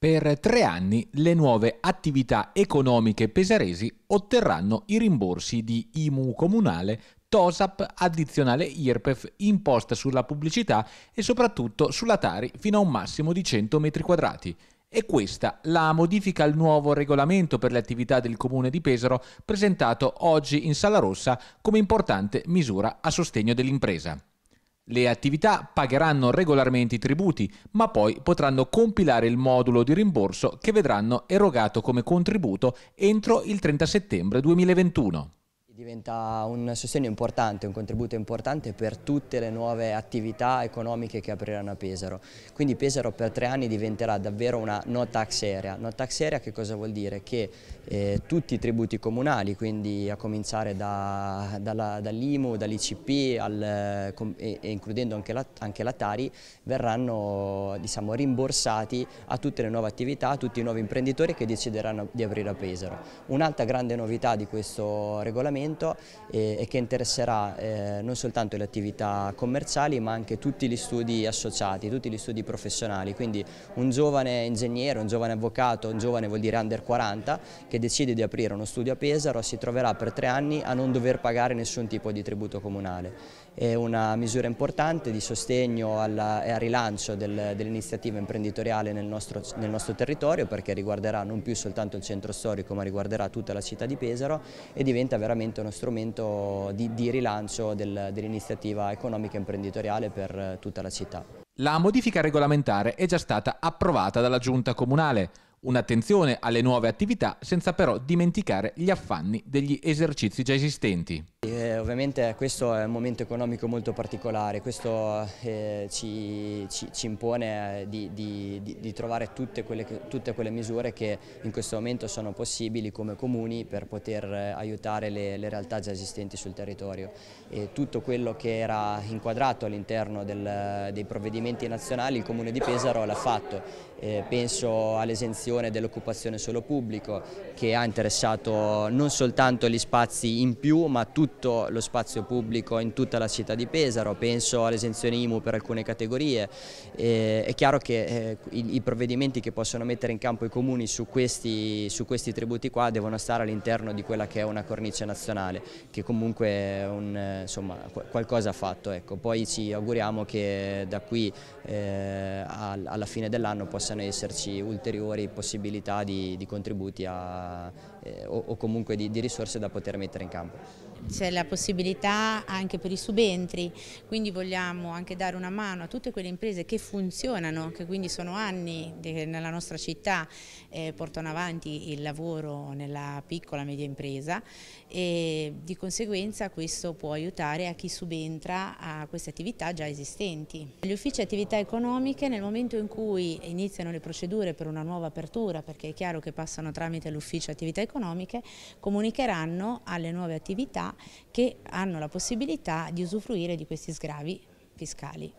Per tre anni le nuove attività economiche pesaresi otterranno i rimborsi di IMU comunale, TOSAP addizionale IRPEF, imposta sulla pubblicità e soprattutto sulla Tari fino a un massimo di 100 m2. E questa la modifica al nuovo regolamento per le attività del Comune di Pesaro presentato oggi in Sala Rossa come importante misura a sostegno dell'impresa. Le attività pagheranno regolarmente i tributi, ma poi potranno compilare il modulo di rimborso che vedranno erogato come contributo entro il 30 settembre 2021. Diventa un sostegno importante, un contributo importante per tutte le nuove attività economiche che apriranno a Pesaro. Quindi Pesaro per tre anni diventerà davvero una no tax area. No tax area che cosa vuol dire? Che eh, tutti i tributi comunali, quindi a cominciare da, dall'IMU, dall dall'ICP eh, e, includendo anche la, anche la Tari, verranno diciamo, rimborsati a tutte le nuove attività, a tutti i nuovi imprenditori che decideranno di aprire a Pesaro. Un'altra grande novità di questo regolamento appuntamento eh, e che interesserà eh, non soltanto le attività commerciali ma anche tutti gli studi associati, tutti gli studi professionali, quindi un giovane ingegnere, un giovane avvocato, un giovane vuol dire under 40 che decide di aprire uno studio a Pesaro si troverà per tre anni a non dover pagare nessun tipo di tributo comunale. È una misura importante di sostegno alla, e al rilancio del, dell'iniziativa imprenditoriale nel nostro, nel nostro territorio perché riguarderà non più soltanto il centro storico ma riguarderà tutta la città di Pesaro e diventa veramente sicuramente uno strumento di, di rilancio del, dell'iniziativa economica e imprenditoriale per eh, tutta la città. La modifica regolamentare è già stata approvata dalla giunta comunale. Un'attenzione alle nuove attività senza però dimenticare gli affanni degli esercizi già esistenti. Eh, ovviamente questo è un momento economico molto particolare, questo eh, ci, ci, ci, impone eh, di, di, di, di trovare tutte quelle, tutte quelle, misure che in questo momento sono possibili come comuni per poter eh, aiutare le, le realtà già esistenti sul territorio. E tutto quello che era inquadrato all'interno dei provvedimenti nazionali il comune di Pesaro l'ha fatto, eh, penso all'esenzione questione dell'occupazione solo pubblico che ha interessato non soltanto gli spazi in più ma tutto lo spazio pubblico in tutta la città di Pesaro, penso all'esenzione IMU per alcune categorie, eh, è chiaro che eh, i, i, provvedimenti che possono mettere in campo i comuni su questi, su questi tributi qua devono stare all'interno di quella che è una cornice nazionale che comunque è un, eh, insomma, qualcosa ha fatto, ecco. poi ci auguriamo che da qui eh, alla fine dell'anno possano esserci ulteriori possibilità di, di contributi a, eh, o, o, comunque di, di risorse da poter mettere in campo c'è la possibilità anche per i subentri, quindi vogliamo anche dare una mano a tutte quelle imprese che funzionano, che quindi sono anni che nella nostra città eh, portano avanti il lavoro nella piccola e media impresa e di conseguenza questo può aiutare a chi subentra a queste attività già esistenti. Gli uffici attività economiche nel momento in cui iniziano le procedure per una nuova apertura, perché è chiaro che passano tramite l'ufficio attività economiche, comunicheranno alle nuove attività che hanno la possibilità di usufruire di questi sgravi fiscali.